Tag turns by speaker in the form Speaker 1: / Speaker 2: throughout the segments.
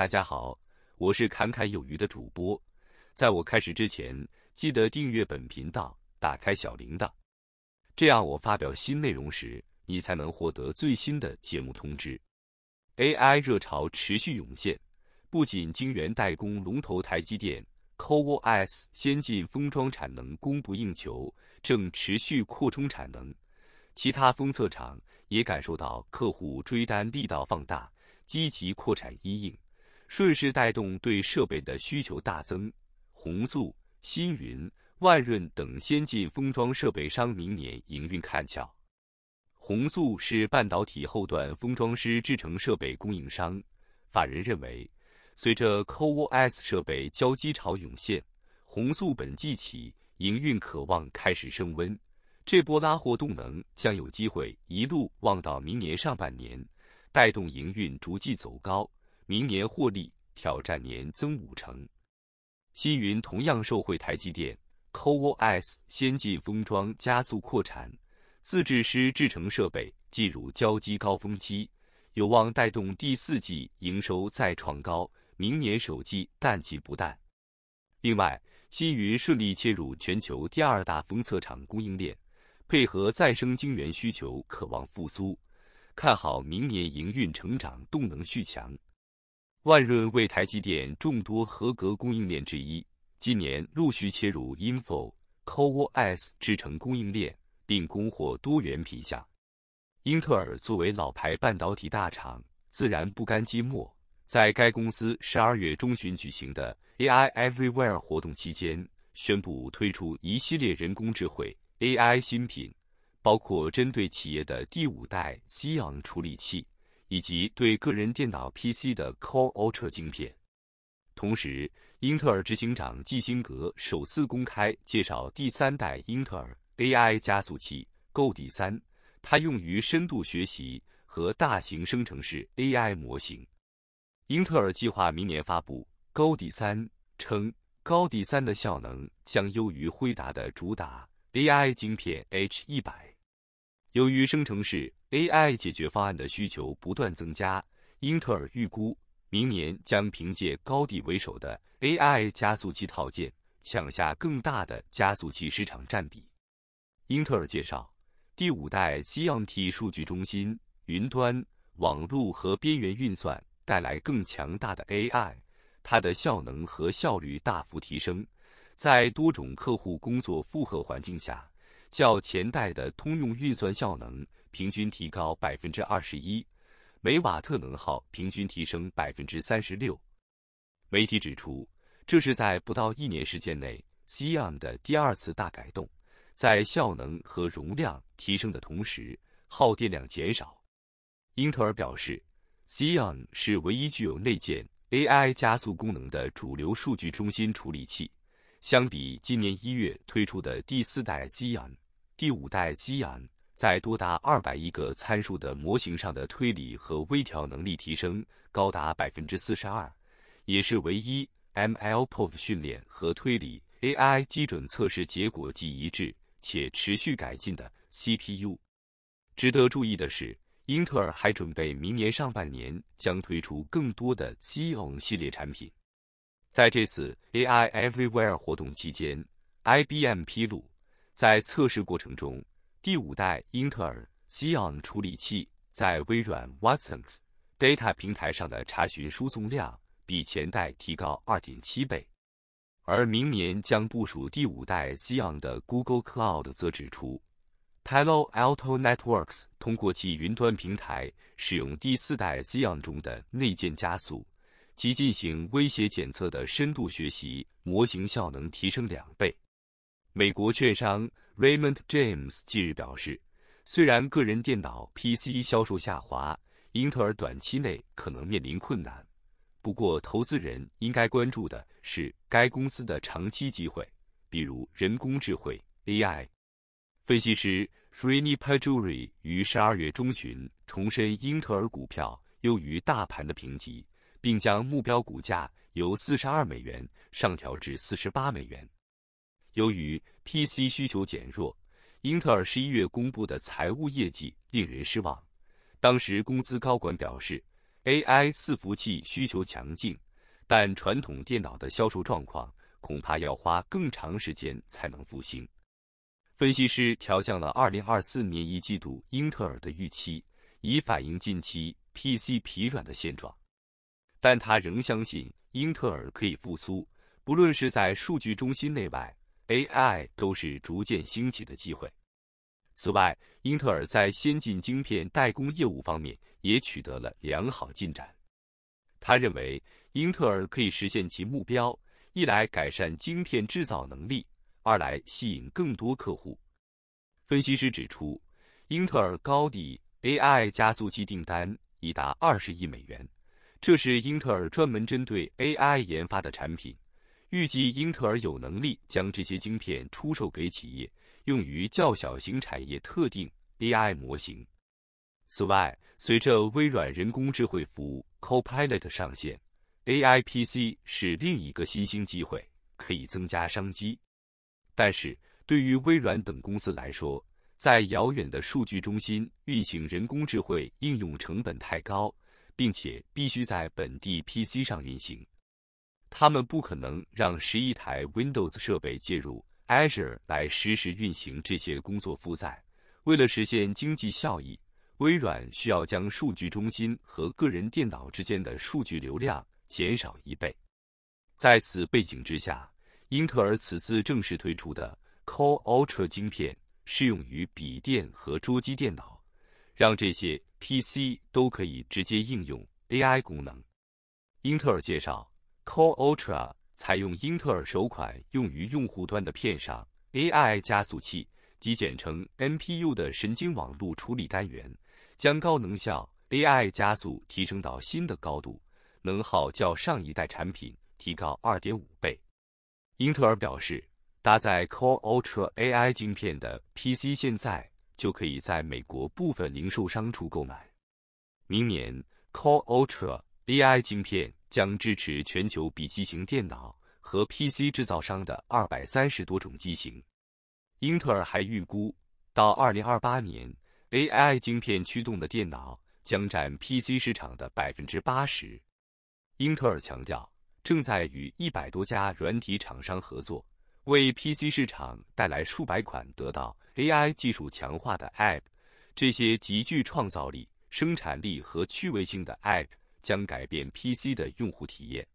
Speaker 1: 大家好，我是侃侃有余的主播。在我开始之前，记得订阅本频道，打开小铃铛，这样我发表新内容时，你才能获得最新的节目通知。AI 热潮持续涌现，不仅晶圆代工龙头台积电，CoS o 先进封装产能供不应求，正持续扩充产能；其他封测厂也感受到客户追单力道放大，积极扩产一应。顺势带动对设备的需求大增，红素、新云、万润等先进封装设备商明年营运看俏。红素是半导体后段封装师制成设备供应商。法人认为，随着 Co-S 设备交机潮涌现，红素本季起营运渴望开始升温，这波拉货动能将有机会一路望到明年上半年，带动营运逐季走高。明年获利挑战年增五成，新云同样受惠台积电，Coos 先进封装加速扩产，自制师制成设备进入交机高峰期，有望带动第四季营收再创高，明年首季淡季不淡。另外，新云顺利切入全球第二大封测厂供应链，配合再生晶圆需求渴望复苏，看好明年营运成长动能续强。万润为台积电众多合格供应链之一，今年陆续切入 i n f o n o n o s 制成供应链，并供货多元品项。英特尔作为老牌半导体大厂，自然不甘寂寞，在该公司十二月中旬举行的 AI Everywhere 活动期间，宣布推出一系列人工智慧 AI 新品，包括针对企业的第五代 Xeon 处理器。以及对个人电脑 PC 的 Core Ultra 晶片。同时，英特尔执行长基辛格首次公开介绍第三代英特尔 AI 加速器 g o d 三，它用于深度学习和大型生成式 AI 模型。英特尔计划明年发布 g o d 三，称 g o d 三的效能将优于辉达的主打 AI 晶片 H 一百。由于生成式。AI 解决方案的需求不断增加，英特尔预估明年将凭借高迪为首的 AI 加速器套件抢下更大的加速器市场占比。英特尔介绍，第五代 c m t 数据中心、云端、网络和边缘运算带来更强大的 AI，它的效能和效率大幅提升，在多种客户工作负荷环境下，较前代的通用运算效能。平均提高百分之二十一，每瓦特能耗平均提升百分之三十六。媒体指出，这是在不到一年时间内 c e n 的第二次大改动，在效能和容量提升的同时，耗电量减少。英特尔表示 c e n 是唯一具有内建 AI 加速功能的主流数据中心处理器。相比今年一月推出的第四代 c e n 第五代 c e n 在多达二百亿个参数的模型上的推理和微调能力提升高达百分之四十二，也是唯一 m l p o f 训练和推理 AI 基准测试结果及一致且持续改进的 CPU。值得注意的是，英特尔还准备明年上半年将推出更多的 Xeon 系列产品。在这次 AI Everywhere 活动期间，IBM 披露，在测试过程中。第五代英特尔 Xeon 处理器在微软 Watsons Data 平台上的查询输送量比前代提高2.7倍，而明年将部署第五代 Xeon 的 Google Cloud 则指出，Palo Alto Networks 通过其云端平台使用第四代 Xeon 中的内建加速，及进行威胁检测的深度学习模型效能提升两倍。美国券商。Raymond James 近日表示，虽然个人电脑 PC 销售下滑，英特尔短期内可能面临困难。不过，投资人应该关注的是该公司的长期机会，比如人工智慧 AI。分析师 Frini Pajuri 于十二月中旬重申英特尔股票优于大盘的评级，并将目标股价由四十二美元上调至四十八美元。由于 PC 需求减弱，英特尔十一月公布的财务业绩令人失望。当时公司高管表示，AI 伺服器需求强劲，但传统电脑的销售状况恐怕要花更长时间才能复兴。分析师调降了二零二四年一季度英特尔的预期，以反映近期 PC 疲软的现状。但他仍相信英特尔可以复苏，不论是在数据中心内外。AI 都是逐渐兴起的机会。此外，英特尔在先进晶片代工业务方面也取得了良好进展。他认为，英特尔可以实现其目标：一来改善晶片制造能力，二来吸引更多客户。分析师指出，英特尔高底 AI 加速器订单已达二十亿美元，这是英特尔专门针对 AI 研发的产品。预计英特尔有能力将这些晶片出售给企业，用于较小型产业特定 AI 模型。此外，随着微软人工智慧服务 Copilot 上线，AI PC 是另一个新兴机会，可以增加商机。但是对于微软等公司来说，在遥远的数据中心运行人工智慧应用成本太高，并且必须在本地 PC 上运行。他们不可能让十一台 Windows 设备接入 Azure 来实时运行这些工作负载。为了实现经济效益，微软需要将数据中心和个人电脑之间的数据流量减少一倍。在此背景之下，英特尔此次正式推出的 Core Ultra 芯片适用于笔电和桌机电脑，让这些 PC 都可以直接应用 AI 功能。英特尔介绍。Core Ultra 采用英特尔首款用于用户端的片上 AI 加速器，即简称 NPU 的神经网络处理单元，将高能效 AI 加速提升到新的高度，能耗较上一代产品提高2.5倍。英特尔表示，搭载 Core Ultra AI 晶片的 PC 现在就可以在美国部分零售商处购买，明年 Core Ultra。AI 晶片将支持全球笔记型电脑和 PC 制造商的二百三十多种机型。英特尔还预估，到二零二八年，AI 晶片驱动的电脑将占 PC 市场的百分之八十。英特尔强调，正在与一百多家软体厂商合作，为 PC 市场带来数百款得到 AI 技术强化的 App。这些极具创造力、生产力和趣味性的 App。将改变 PC 的用户体验。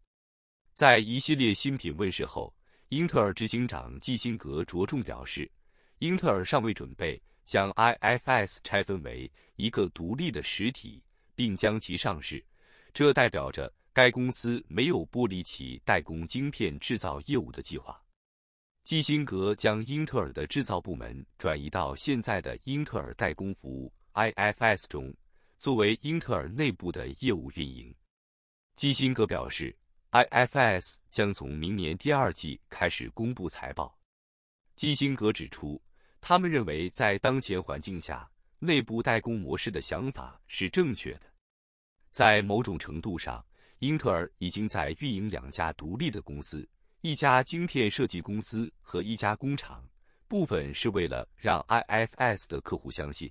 Speaker 1: 在一系列新品问世后，英特尔执行长基辛格着重表示，英特尔尚未准备将 IFS 拆分为一个独立的实体，并将其上市。这代表着该公司没有剥离其代工晶片制造业务的计划。基辛格将英特尔的制造部门转移到现在的英特尔代工服务 IFS 中。作为英特尔内部的业务运营，基辛格表示，IFS 将从明年第二季开始公布财报。基辛格指出，他们认为在当前环境下，内部代工模式的想法是正确的。在某种程度上，英特尔已经在运营两家独立的公司：一家晶片设计公司和一家工厂，部分是为了让 IFS 的客户相信。